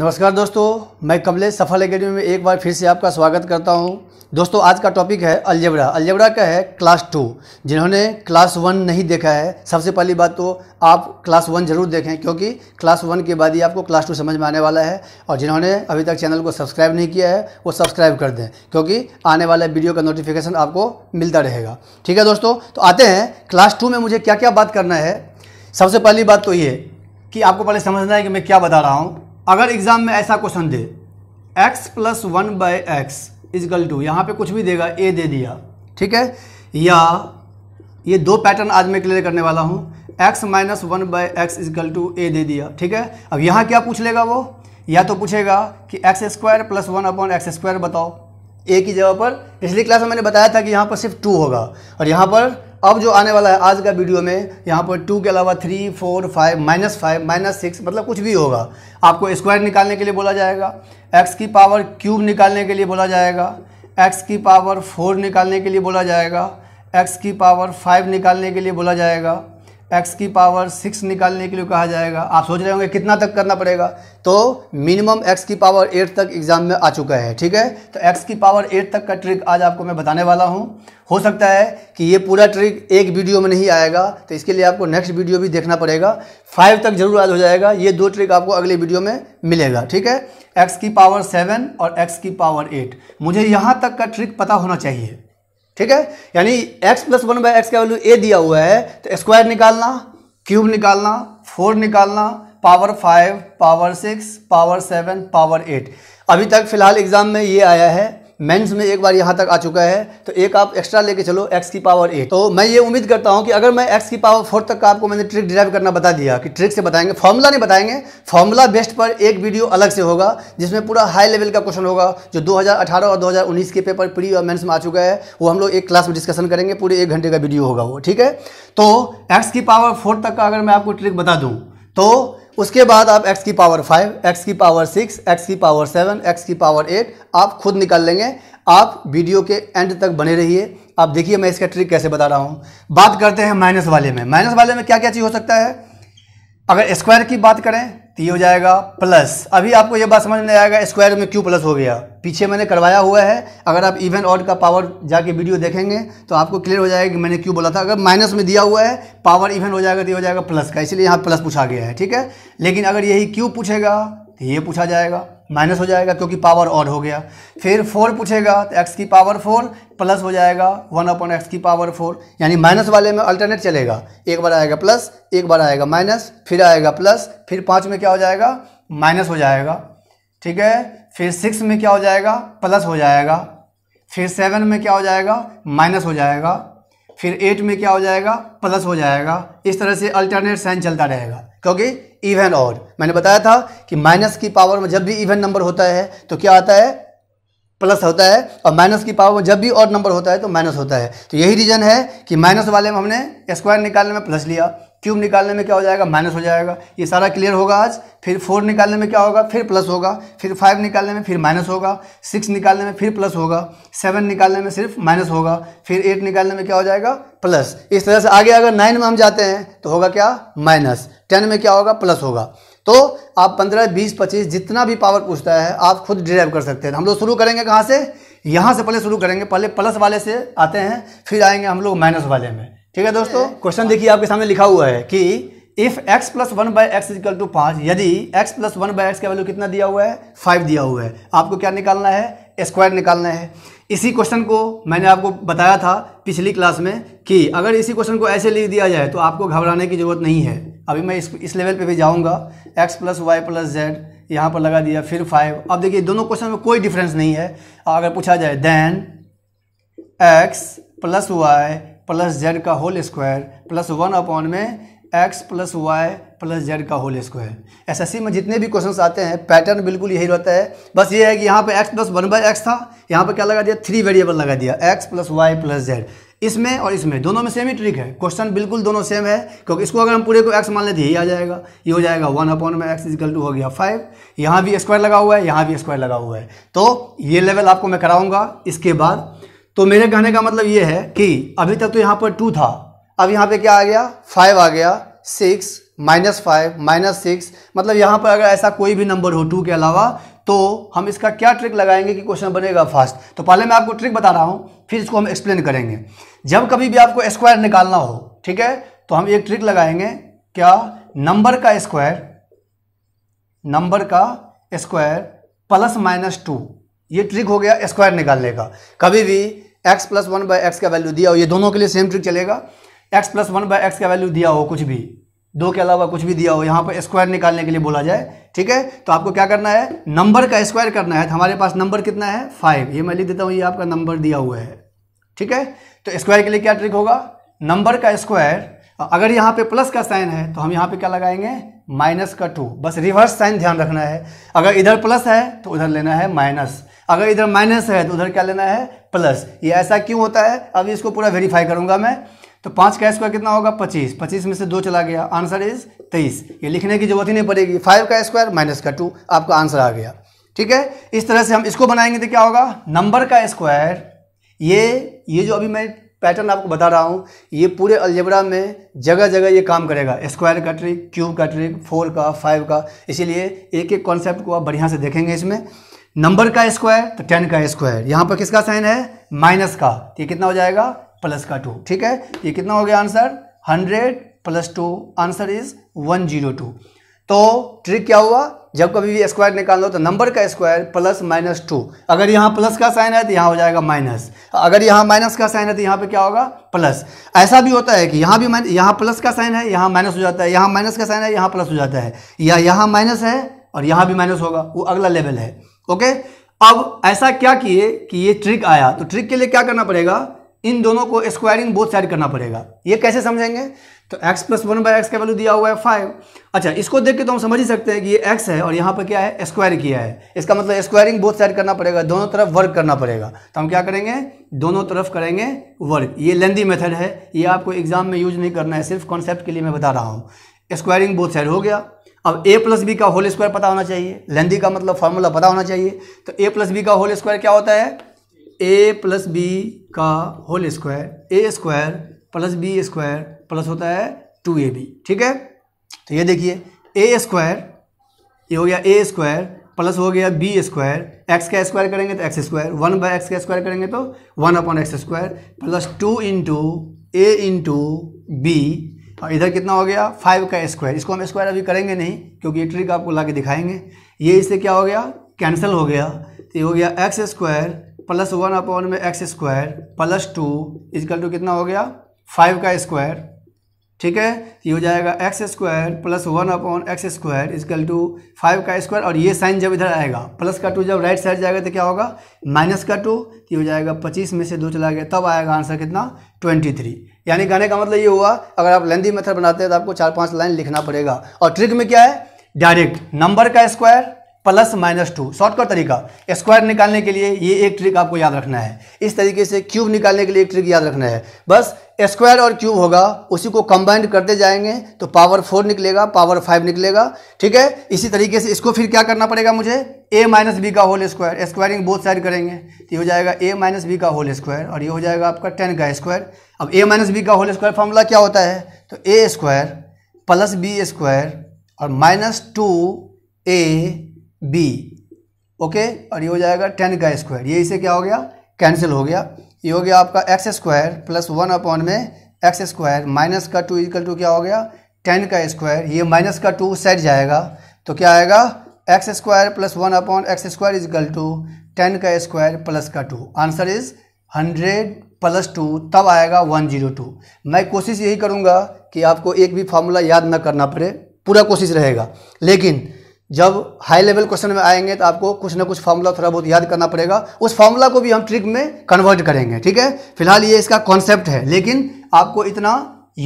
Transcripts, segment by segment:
नमस्कार दोस्तों मैं कमलेश सफल अकेडमी में एक बार फिर से आपका स्वागत करता हूं दोस्तों आज का टॉपिक है अलजबरा अलजबरा का है क्लास टू जिन्होंने क्लास वन नहीं देखा है सबसे पहली बात तो आप क्लास वन ज़रूर देखें क्योंकि क्लास वन के बाद ही आपको क्लास टू समझ में आने वाला है और जिन्होंने अभी तक चैनल को सब्सक्राइब नहीं किया है वो सब्सक्राइब कर दें क्योंकि आने वाला वीडियो का नोटिफिकेशन आपको मिलता रहेगा ठीक है दोस्तों तो आते हैं क्लास टू में मुझे क्या क्या बात करना है सबसे पहली बात तो ये कि आपको पहले समझना है कि मैं क्या बता रहा हूँ अगर एग्ज़ाम में ऐसा क्वेश्चन दे x plus one by x is equal to यहाँ पर कुछ भी देगा ए दे दिया ठीक है या ये दो पैटर्न आज मैं क्लियर करने वाला हूँ x minus one by x is equal to a दे दिया ठीक है अब यहाँ क्या पूछ लेगा वो या तो पूछेगा कि x square plus one upon x square बताओ ए की जगह पर पिछली क्लास में मैंने बताया था कि यहाँ पर सिर्फ टू होगा और यहाँ पर अब जो आने वाला है आज का वीडियो में यहाँ पर टू के अलावा three four five minus five minus six मतलब कुछ भी होगा आपको स्क्वायर निकालने के लिए बोला जाएगा एक्स की पावर क्यूब निकालने के लिए बोला जाएगा एक्स की पावर फोर निकालने के लिए बोला जाएगा एक्स की पावर फाइव निकालने के लिए बोला जाएगा एक्स की पावर सिक्स निकालने के लिए कहा जाएगा आप सोच रहे होंगे कितना तक करना पड़ेगा तो मिनिमम एक्स की पावर एट तक एग्ज़ाम में आ चुका है ठीक है तो एक्स की पावर एट तक का ट्रिक आज आपको मैं बताने वाला हूँ हो सकता है कि ये पूरा ट्रिक एक वीडियो में नहीं आएगा तो इसके लिए आपको नेक्स्ट वीडियो भी देखना पड़ेगा फाइव तक जरूर आज हो जाएगा ये दो ट्रिक आपको अगले वीडियो में मिलेगा ठीक है एक्स की पावर सेवन और एक्स की पावर एट मुझे यहाँ तक का ट्रिक पता होना चाहिए ठीक है यानी x plus one by x का वैल्यू ए दिया हुआ है तो स्क्वायर निकालना क्यूब निकालना फोर निकालना power five power six power seven power eight अभी तक फिलहाल एग्जाम में ये आया है मेंस में एक बार यहाँ तक आ चुका है तो एक आप एक्स्ट्रा लेके चलो एक्स की पावर एट तो मैं ये उम्मीद करता हूँ कि अगर मैं एक्स की पावर फोर तक का आपको मैंने ट्रिक डिराइव करना बता दिया कि ट्रिक से बताएंगे फॉर्मूला नहीं बताएंगे फॉर्मूला बेस्ट पर एक वीडियो अलग से होगा जिसमें पूरा हाई लेवल का क्वेश्चन होगा जो दो और दो के पेपर प्री और मेन्स में आ चुका है वो हम लोग एक क्लास में डिस्कशन करेंगे पूरे एक घंटे का वीडियो होगा वो ठीक है तो एक्स की पावर फोर तक का अगर मैं आपको ट्रिक बता दूँ तो उसके बाद आप x की पावर फाइव x की पावर सिक्स x की पावर सेवन x की पावर एट आप खुद निकाल लेंगे आप वीडियो के एंड तक बने रहिए आप देखिए मैं इसका ट्रिक कैसे बता रहा हूँ बात करते हैं माइनस वाले में माइनस वाले में क्या क्या चीज़ हो सकता है अगर स्क्वायर की बात करें तो ये हो जाएगा प्लस अभी आपको ये बात समझ में आएगा स्क्वायर में क्यों प्लस हो गया पीछे मैंने करवाया हुआ है अगर आप इवन ऑड का पावर जाके वीडियो देखेंगे तो आपको क्लियर हो जाएगा कि मैंने क्यों बोला था अगर माइनस में दिया हुआ है पावर इवन हो जाएगा तो ये हो जाएगा प्लस का इसलिए यहाँ प्लस पूछा गया है ठीक है लेकिन अगर यही क्यों पूछेगा तो ये पूछा जाएगा माइनस हो जाएगा क्योंकि पावर और हो गया फिर फोर पूछेगा तो एक्स की पावर फोर प्लस हो जाएगा वन अपॉन एक्स की पावर फोर यानी माइनस वाले में अल्टरनेट चलेगा एक बार आएगा प्लस एक बार आएगा माइनस फिर आएगा प्लस फिर पाँच में क्या हो जाएगा माइनस हो जाएगा ठीक है फिर सिक्स में क्या हो जाएगा प्लस हो जाएगा फिर सेवन में क्या हो जाएगा माइनस हो जाएगा फिर एट में क्या हो जाएगा प्लस हो जाएगा इस तरह से अल्टरनेट साइन चलता रहेगा क्योंकि इवन और मैंने बताया था कि माइनस की पावर में जब भी इवन नंबर होता है तो क्या आता है प्लस होता है और माइनस की पावर में जब भी और नंबर होता है तो माइनस होता है तो यही रीज़न है कि माइनस वाले में हमने स्क्वायर निकालने में प्लस लिया क्यूब निकालने में क्या हो जाएगा माइनस हो जाएगा ये सारा क्लियर होगा आज फिर फोर निकालने में क्या होगा फिर प्लस होगा फिर फाइव निकालने में फिर माइनस होगा सिक्स निकालने में फिर प्लस होगा सेवन निकालने में सिर्फ माइनस होगा फिर एट निकालने में क्या हो जाएगा प्लस इस तरह से आगे अगर नाइन में हम जाते हैं तो होगा क्या माइनस टेन में क्या होगा प्लस होगा तो आप पंद्रह बीस पच्चीस जितना भी पावर पूछता है आप खुद डिराइव कर सकते हैं हम लोग शुरू करेंगे कहाँ से यहाँ से पहले शुरू करेंगे पहले प्लस वाले से आते हैं फिर आएंगे हम लोग माइनस वाले में ठीक है दोस्तों क्वेश्चन देखिए आपके सामने लिखा हुआ है कि if x plus one by x is equal to पाँच यदि x plus one by x का वैल्यू कितना दिया हुआ है फाइव दिया हुआ है आपको क्या निकालना है स्क्वायर निकालना है इसी क्वेश्चन को मैंने आपको बताया था पिछली क्लास में कि अगर इसी क्वेश्चन को ऐसे लिख दिया जाए तो आपको घबराने की ज़रूरत नहीं है अभी मैं इस इस लेवल पे भी जाऊंगा x plus Y plus z यहाँ पर लगा दिया फिर फाइव अब देखिए दोनों क्वेश्चन में कोई डिफरेंस नहीं है अगर पूछा जाए then x plus Y plus z का whole square plus one upon में x plus Y plus z का होल स्क्वायर एसएससी में जितने भी क्वेश्चंस आते हैं पैटर्न बिल्कुल यही रहता है बस ये है कि यहाँ पे x plus one by x था यहाँ पे क्या लगा दिया थ्री वेरिएबल लगा दिया x plus Y plus z इसमें और इसमें दोनों में सेम ही ट्रिक है क्वेश्चन बिल्कुल दोनों सेम है क्योंकि इसको अगर हम पूरे को एक्स मान लेते यही आ जाएगा ये हो जाएगा वन अपॉन में एक्स इजिकल टू हो गया फाइव यहाँ भी स्क्वायर लगा हुआ है यहाँ भी स्क्वायर लगा हुआ है तो ये लेवल आपको मैं कराऊँगा इसके बाद तो मेरे कहने का मतलब ये है कि अभी तक तो यहाँ पर टू था अब यहाँ पे क्या आ गया फाइव आ गया six minus five minus six मतलब यहाँ पर अगर ऐसा कोई भी नंबर हो टू के अलावा तो हम इसका क्या ट्रिक लगाएंगे कि क्वेश्चन बनेगा फास्ट तो पहले मैं आपको ट्रिक बता रहा हूँ फिर इसको हम एक्सप्लेन करेंगे जब कभी भी आपको स्क्वायर निकालना हो ठीक है तो हम एक ट्रिक लगाएंगे क्या नंबर का स्क्वायर नंबर का स्क्वायर प्लस माइनस टू ये ट्रिक हो गया स्क्वायर निकालने का कभी भी x plus one by x का वैल्यू दिया हो ये दोनों के लिए सेम ट्रिक चलेगा x plus one by x का वैल्यू दिया हो कुछ भी दो के अलावा कुछ भी दिया हो यहाँ पर स्क्वायर निकालने के लिए बोला जाए ठीक है तो आपको क्या करना है नंबर का स्क्वायर करना है तो हमारे पास नंबर कितना है फाइव ये मैं लिख देता हूँ ये आपका नंबर दिया हुआ है ठीक है तो स्क्वायर के लिए क्या ट्रिक होगा नंबर का स्क्वायर अगर यहाँ पे प्लस का साइन है तो हम यहाँ पे क्या लगाएंगे माइनस का टू बस रिवर्स साइन ध्यान रखना है अगर इधर प्लस है तो उधर लेना है माइनस अगर इधर माइनस है तो उधर क्या लेना है प्लस ये ऐसा क्यों होता है अब इसको पूरा वेरीफाई करूंगा मैं तो पाँच का स्क्वायर कितना होगा पच्चीस पच्चीस में से दो चला गया आंसर इज तेईस ये लिखने की जरूरत ही नहीं पड़ेगी फाइव का स्क्वायर माइनस का टू आपका आंसर आ गया ठीक है इस तरह से हम इसको बनाएंगे तो क्या होगा नंबर का स्क्वायर ये ये जो अभी मैं पैटर्न आपको बता रहा हूँ ये पूरे अलजबरा में जगह जगह ये काम करेगा स्क्वायर का ट्रिक क्यूब का ट्रिक फोर का फाइव का इसीलिए एक एक कॉन्सेप्ट को आप बढ़िया से देखेंगे इसमें नंबर का स्क्वायर तो टेन का स्क्वायर यहाँ पर किसका साइन है माइनस का ये कितना हो जाएगा प्लस का टू ठीक है ये कितना हो गया answer hundred plus two answer is one zero two तो ट्रिक क्या हुआ जब कभी भी स्क्वायर निकाल लो तो नंबर का स्क्वायर प्लस माइनस टू अगर यहाँ प्लस का साइन है तो यहाँ हो जाएगा माइनस अगर यहाँ माइनस का साइन है तो यहाँ पे क्या होगा प्लस ऐसा भी होता है कि यहाँ भी यहाँ प्लस का साइन है यहाँ माइनस हो जाता है यहाँ माइनस का साइन है यहाँ प्लस हो जाता है या यहाँ माइनस है और यहाँ भी माइनस होगा वो अगला लेवल है ओके अब ऐसा क्या किए कि ये ट्रिक आया तो ट्रिक के लिए क्या करना पड़ेगा इन दोनों को स्क्वायरिंग बोथ साइड करना पड़ेगा ये कैसे समझेंगे तो x plus one by x का वैल्यू दिया हुआ है फाइव अच्छा इसको देख के तो हम समझ ही सकते हैं कि ये x है और यहाँ पर क्या है स्क्वायर किया है इसका मतलब स्क्वायरिंग बोथ साइड करना पड़ेगा दोनों तरफ वर्क करना पड़ेगा तो हम क्या करेंगे दोनों तरफ करेंगे वर्क ये लेंदी मेथड है ये आपको एग्जाम में यूज नहीं करना है सिर्फ कॉन्सेप्ट के लिए मैं बता रहा हूँ स्क्वायरिंग बोथ साइड हो गया अब ए प्लस बी का होल स्क्वायर पता होना चाहिए लेंदी का मतलब फार्मूला पता होना चाहिए तो ए प्लस बी का होल स्क्वायर क्या होता है ए प्लस बी का whole square a square plus B square plus होता है टू ए बी ठीक है तो ये देखिए ए स्क्वायर ये हो गया ए स्क्वायर प्लस हो गया बी स्क्वायर एक्स का स्क्वायर करेंगे तो x square one by x का स्क्वायर करेंगे तो one upon x square plus two into a into b तो इधर कितना हो गया फाइव का स्क्वायर इसको हम स्क्वायर अभी करेंगे नहीं क्योंकि ये ट्रिक आपको ला के दिखाएंगे ये इससे क्या हो गया कैंसिल हो गया तो ये हो गया x square plus one upon में x square plus two is equal to कितना हो गया फाइव का स्क्वायर ठीक है ये हो जाएगा x square plus one upon x square is equal to five का स्क्वायर और ये साइन जब इधर आएगा प्लस का टू जब राइट साइड जाएगा तो क्या होगा माइनस का टू ये हो जाएगा पच्चीस में से दो चला गया तब आएगा आंसर कितना ट्वेंटी थ्री यानी कहने का मतलब ये हुआ अगर आप लेंदी मेथड बनाते हैं तो आपको चार पांच लाइन लिखना पड़ेगा और ट्रिक में क्या है डायरेक्ट नंबर का square plus minus two shortcut तरीका स्क्वायर निकालने के लिए ये एक ट्रिक आपको याद रखना है इस तरीके से क्यूब निकालने के लिए एक ट्रिक याद रखना है बस स्क्वायर और क्यूब होगा उसी को कंबाइंड करते जाएंगे तो पावर फोर निकलेगा पावर फाइव निकलेगा ठीक है इसी तरीके से इसको फिर क्या करना पड़ेगा मुझे ए माइनस बी का whole square squaring both side करेंगे तो ये हो जाएगा ए माइनस बी का होल स्क्वायर और ये हो जाएगा आपका टेन का स्क्वायर अब ए माइनस बी का होल स्क्वायर फॉर्मूला क्या होता है तो a square plus B square और माइनस टू ए बी ओके और ये हो जाएगा टेन का स्क्वायर ये इसे क्या हो गया कैंसिल हो गया ये हो गया आपका x square plus one upon में एक्स स्क्वायर माइनस का टू इक्वल टू क्या हो गया टेन का स्क्वायर ये माइनस का टू सेट जाएगा तो क्या आएगा x square plus one upon x square is equal to ten का स्क्वायर प्लस का two answer is hundred plus two तब आएगा वन जीरो टू मैं कोशिश यही करूँगा कि आपको एक भी फार्मूला याद ना करना पड़े पूरा कोशिश रहेगा लेकिन जब हाई लेवल क्वेश्चन में आएंगे तो आपको कुछ ना कुछ फार्मूला थोड़ा बहुत याद करना पड़ेगा उस फार्मूला को भी हम ट्रिक में कन्वर्ट करेंगे ठीक है फिलहाल ये इसका कॉन्सेप्ट है लेकिन आपको इतना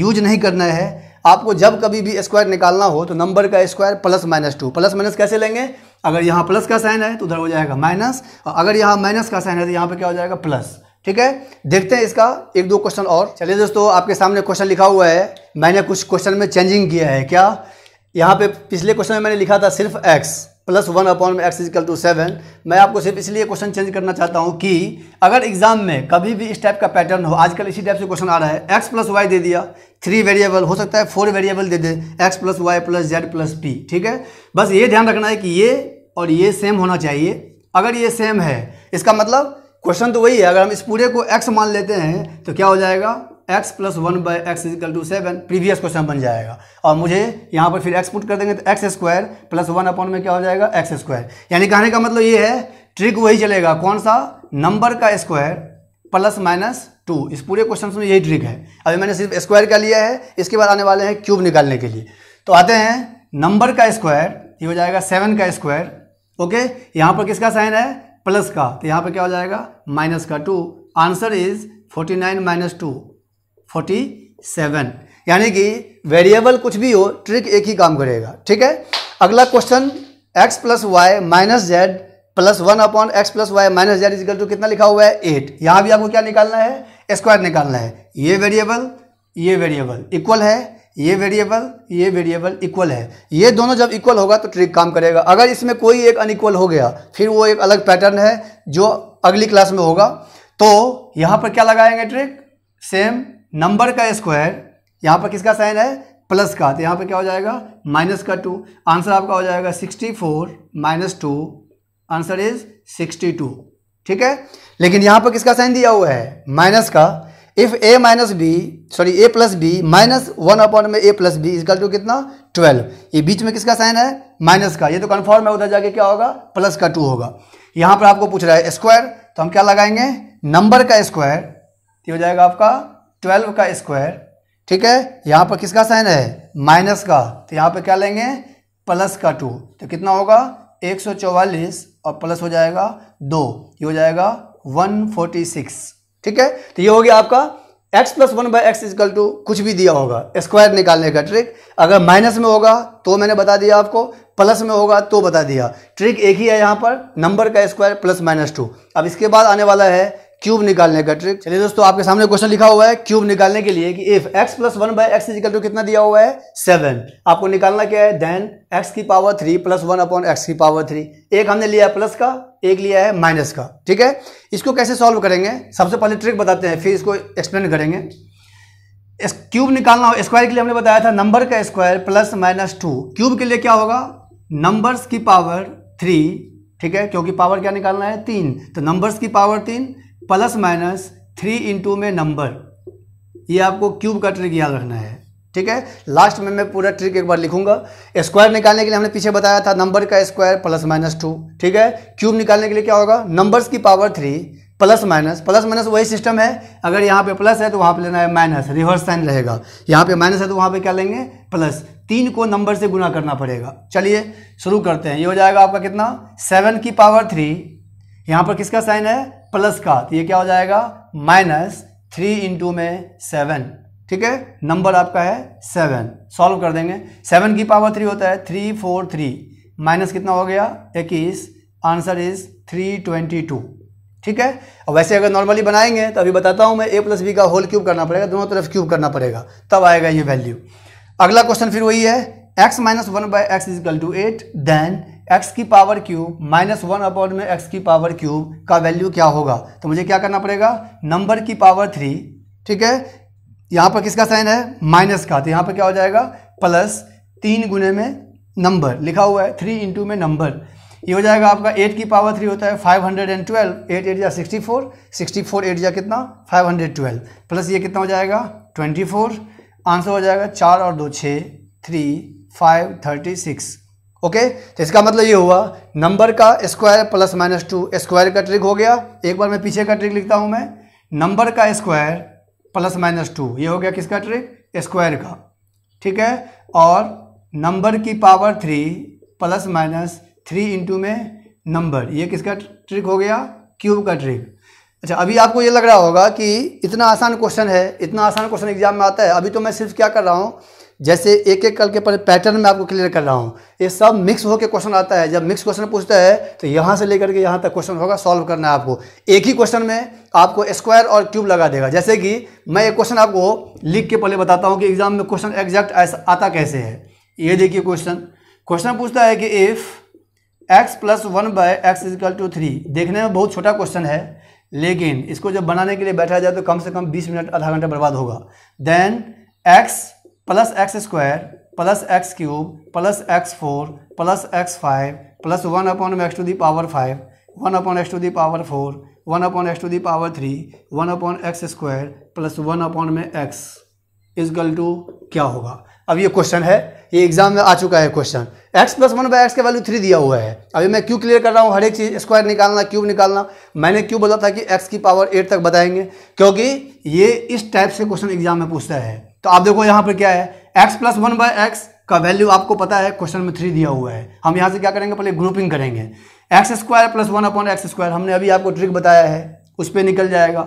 यूज नहीं करना है आपको जब कभी भी स्क्वायर निकालना हो तो नंबर का square plus minus two plus minus कैसे लेंगे अगर यहाँ प्लस का साइन है तो उधर हो जाएगा माइनस और अगर यहाँ माइनस का साइन है तो यहाँ पर क्या हो जाएगा प्लस ठीक है देखते हैं इसका एक दो क्वेश्चन और चलिए दोस्तों आपके सामने क्वेश्चन लिखा हुआ है मैंने कुछ क्वेश्चन में चेंजिंग किया है क्या यहाँ पे पिछले क्वेश्चन में मैंने लिखा था सिर्फ x plus one upon x is equal to seven मैं आपको सिर्फ इसलिए क्वेश्चन चेंज करना चाहता हूँ कि अगर एग्जाम में कभी भी इस टाइप का पैटर्न हो आजकल इसी टाइप से क्वेश्चन आ रहा है एक्स प्लस वाई दे दिया थ्री वेरिएबल हो सकता है फोर वेरिएबल दे दे x plus Y plus z plus p ठीक है बस ये ध्यान रखना है कि ये और ये सेम होना चाहिए अगर ये सेम है इसका मतलब क्वेश्चन तो वही है अगर हम इस पूरे को एक्स मान लेते हैं तो क्या हो जाएगा x plus one by x is equal to seven previous question बन जाएगा और मुझे यहाँ पर फिर एक्स पुट कर देंगे तो x square plus one upon में क्या हो जाएगा एक्स स्क्वायर यानी कहने का मतलब ये है ट्रिक वही चलेगा कौन सा नंबर का स्क्वायर प्लस माइनस टू इस पूरे क्वेश्चन में यही ट्रिक है अभी मैंने सिर्फ स्क्वायर का लिया है इसके बाद आने वाले हैं क्यूब निकालने के लिए तो आते हैं नंबर का स्क्वायर ये हो जाएगा सेवन का स्क्वायर ओके यहाँ पर किसका साइन है प्लस का तो यहाँ पर क्या हो जाएगा माइनस का two answer is forty nine minus two forty seven यानी कि वेरिएबल कुछ भी हो ट्रिक एक ही काम करेगा ठीक है अगला question x plus y minus z plus one upon x plus y minus z is equal to कितना लिखा हुआ है एट यहाँ भी आपको क्या निकालना है स्क्वायर निकालना है ये वेरिएबल ये वेरिएबल इक्वल है ये वेरिएबल हम्म। ये वेरिएबल इक्वल है ये दोनों जब इक्वल होगा तो ट्रिक काम करेगा अगर इसमें कोई एक अनइक्वल हो गया फिर वो एक अलग पैटर्न है जो अगली क्लास में होगा तो यहाँ पर क्या लगाएंगे ट्रिक सेम नंबर का स्क्वायर यहाँ पर किसका साइन है प्लस का तो यहाँ पर क्या हो जाएगा माइनस का टू आंसर आपका हो जाएगा sixty four minus two answer is sixty two ठीक है लेकिन यहाँ पर किसका साइन दिया हुआ है माइनस का if A minus B sorry A plus B minus one upon में ए प्लस बी इसका टू कितना ट्वेल्व ये बीच में किसका साइन है माइनस का ये तो कन्फर्म है उधर जाके क्या होगा प्लस का टू होगा यहाँ पर आपको पूछ रहा है स्क्वायर तो हम क्या लगाएंगे नंबर का स्क्वायर ये हो जाएगा आपका ट्वेल्व का स्क्वायर ठीक है यहाँ पर किसका साइन है माइनस का तो यहाँ पर क्या लेंगे प्लस का टू तो कितना होगा एक और प्लस हो जाएगा दो ये हो जाएगा वन फोर्टी सिक्स ठीक है तो ये हो गया आपका X plus one by X is equal to कुछ भी दिया होगा स्क्वायर निकालने का ट्रिक अगर माइनस में होगा तो मैंने बता दिया आपको प्लस में होगा तो बता दिया ट्रिक एक ही है यहाँ पर नंबर का स्क्वायर प्लस माइनस टू अब इसके बाद आने वाला है क्यूब निकालने का ट्रिक चलिए दोस्तों आपके सामने क्वेश्चन लिखा हुआ है क्यूब निकालने के लिए कि if X plus one by x is equal to कितना दिया हुआ है सेवन आपको निकालना क्या है देन एक्स की power three plus one upon x की पावर थ्री एक हमने लिया है प्लस का एक लिया है माइनस का ठीक है इसको कैसे सॉल्व करेंगे सबसे पहले ट्रिक बताते हैं फिर इसको एक्सप्लेन करेंगे क्यूब निकालना हो स्क्वायर के लिए हमने बताया था नंबर का square plus minus two cube के लिए क्या होगा नंबर्स की पावर थ्री ठीक है क्योंकि पावर क्या निकालना है तीन तो नंबर्स की पावर तीन प्लस माइनस थ्री इंटू में नंबर ये आपको क्यूब का ट्रिक याद रखना है ठीक है लास्ट में मैं पूरा ट्रिक एक बार लिखूंगा स्क्वायर निकालने के लिए हमने पीछे बताया था नंबर का स्क्वायर प्लस माइनस टू ठीक है क्यूब निकालने के लिए क्या होगा नंबर्स की power three plus minus plus minus वही सिस्टम है अगर यहाँ पे प्लस है तो वहाँ पे लेना है माइनस रिवर्स साइन रहेगा यहाँ पे माइनस है तो वहाँ पे क्या लेंगे प्लस तीन को नंबर से गुना करना पड़ेगा चलिए शुरू करते हैं ये हो जाएगा आपका कितना सेवन की पावर थ्री यहाँ पर किसका साइन है प्लस का तो ये क्या हो जाएगा माइनस थ्री इंटू में सेवन ठीक है नंबर आपका है सेवन सॉल्व कर देंगे सेवन की पावर थ्री होता है थ्री फोर थ्री माइनस कितना हो गया इक्कीस answer is three twenty two ठीक है और वैसे अगर नॉर्मली बनाएंगे तो अभी बताता हूँ मैं ए प्लस बी का होल क्यूब करना पड़ेगा दोनों तरफ क्यूब करना पड़ेगा तब आएगा ये वैल्यू अगला क्वेश्चन फिर वही है X minus one by X is equal to eight then X की power cube minus one upon में एक्स की पावर क्यूब का वैल्यू क्या होगा तो मुझे क्या करना पड़ेगा नंबर की पावर थ्री ठीक है यहाँ पर किसका साइन है माइनस का तो यहाँ पर क्या हो जाएगा प्लस तीन गुने में नंबर लिखा हुआ है थ्री इंटू में नंबर ये हो जाएगा आपका एट की पावर थ्री होता है five hundred and twelve eight eight या sixty four sixty four eight या कितना फाइव हंड्रेड ट्वेल्व प्लस ये कितना हो जाएगा ट्वेंटी फोर आंसर हो जाएगा चार और दो छः three five thirty six okay तो इसका मतलब ये हुआ नंबर का square plus minus two square का ट्रिक हो गया एक बार मैं पीछे का ट्रिक लिखता हूँ मैं नंबर का स्क्वायर प्लस माइनस टू ये हो गया किसका ट्रिक स्क्वायर का ठीक है और नंबर की power three plus minus three into में नंबर ये किसका ट्रिक हो गया क्यूब का ट्रिक अच्छा अभी आपको ये लग रहा होगा कि इतना आसान क्वेश्चन है इतना आसान क्वेश्चन एग्जाम में आता है अभी तो मैं सिर्फ क्या कर रहा हूँ जैसे एक एक करके पैटर्न में आपको क्लियर कर रहा हूँ ये सब मिक्स होकर क्वेश्चन आता है जब मिक्स क्वेश्चन पूछता है तो यहाँ से लेकर के यहाँ तक क्वेश्चन होगा सॉल्व करना है आपको एक ही क्वेश्चन में आपको स्क्वायर और क्यूब लगा देगा जैसे कि मैं ये क्वेश्चन आपको लिख के पहले बताता हूँ कि एग्जाम में क्वेश्चन एग्जैक्ट ऐसा आता कैसे है ये देखिए क्वेश्चन क्वेश्चन पूछता है कि if X plus one by X is equal to three देखने में बहुत छोटा क्वेश्चन है लेकिन इसको जब बनाने के लिए बैठा जाए तो कम से कम बीस मिनट आधा घंटा बर्बाद होगा then x plus X square plus X cube plus X four plus X five plus one upon X to the power five one upon X to the power four one upon X to the power three one upon x square plus one upon में X इज गल to क्या होगा अब ये question है ये exam में आ चुका है question x plus one by x का वैल्यू थ्री दिया हुआ है अभी मैं क्यों क्लियर कर रहा हूँ हर एक चीज़ स्क्वायर निकालना क्यूब निकालना मैंने क्यों बोला था कि एक्स की पावर एट तक बताएंगे क्योंकि ये इस टाइप से क्वेश्चन एग्जाम में पूछता है तो आप देखो यहाँ पर क्या है X plus one by x का वैल्यू आपको पता है क्वेश्चन में थ्री दिया हुआ है हम यहाँ से क्या करेंगे पहले ग्रुपिंग करेंगे X square plus one upon x square हमने अभी आपको ट्रिक बताया है उस पर निकल जाएगा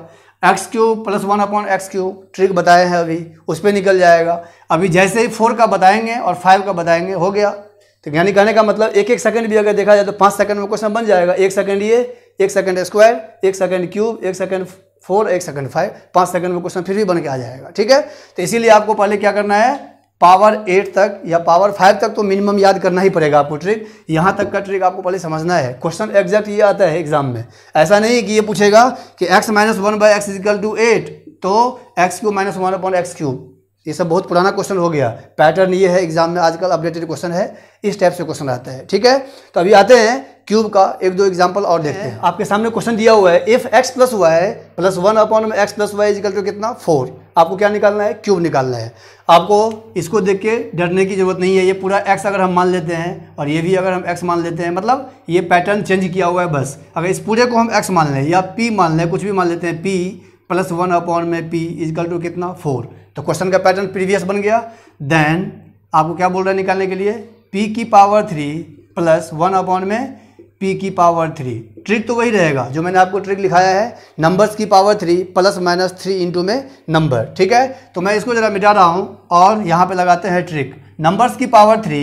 X cube plus one upon X cube trick बताए हैं अभी उस पर निकल जाएगा अभी जैसे ही फोर का बताएंगे और फाइव का बताएंगे हो गया तो यानी कहने का मतलब एक एक सेकंड भी अगर देखा जाए तो पाँच सेकंड में क्वेश्चन बन जाएगा एक सेकंड ये एक सेकंड स्क्वायर एक सेकंड क्यूब एक सेकंड फोर एक सेकंड फाइव पाँच सेकंड में क्वेश्चन फिर भी बन के आ जाएगा ठीक है तो इसीलिए आपको पहले क्या करना है पावर एट तक या पावर फाइव तक तो मिनिमम याद करना ही पड़ेगा आपको ट्रिक यहाँ तक का ट्रिक आपको पहले समझना है क्वेश्चन एग्जैक्ट ये आता है एग्जाम में ऐसा नहीं कि ये पूछेगा कि X minus one by x is equal to eight तो X cube minus one upon X cube ये सब बहुत पुराना क्वेश्चन हो गया पैटर्न ये है एग्जाम में आजकल अपडेटेड क्वेश्चन है इस टाइप से क्वेश्चन आता है ठीक है तो अभी आते हैं क्यूब का एक दो एग्जाम्पल और देखते हैं आपके सामने क्वेश्चन दिया हुआ है इफ एक्स प्लस हुआ है plus one upon x plus Y is equal to कितना फोर आपको क्या निकालना है क्यूब निकालना है आपको इसको देख के डरने की जरूरत नहीं है ये पूरा एक्स अगर हम मान लेते हैं और ये भी अगर हम एक्स मान लेते हैं मतलब ये पैटर्न चेंज किया हुआ है बस अगर इस पूरे को हम एक्स मान लें या पी मान लें कुछ भी मान लेते हैं पी प्लस वन अपॉन में पी इजकल टू कितना फोर तो क्वेश्चन का पैटर्न प्रीवियस बन गया देन आपको क्या बोल रहा है निकालने के लिए पी की power three plus one upon में पी की पावर थ्री ट्रिक तो वही रहेगा जो मैंने आपको ट्रिक लिखाया है नंबर्स की power three plus minus three into में नंबर ठीक है तो मैं इसको ज़रा मिटा रहा हूँ और यहाँ पे लगाते हैं ट्रिक नंबर्स की पावर थ्री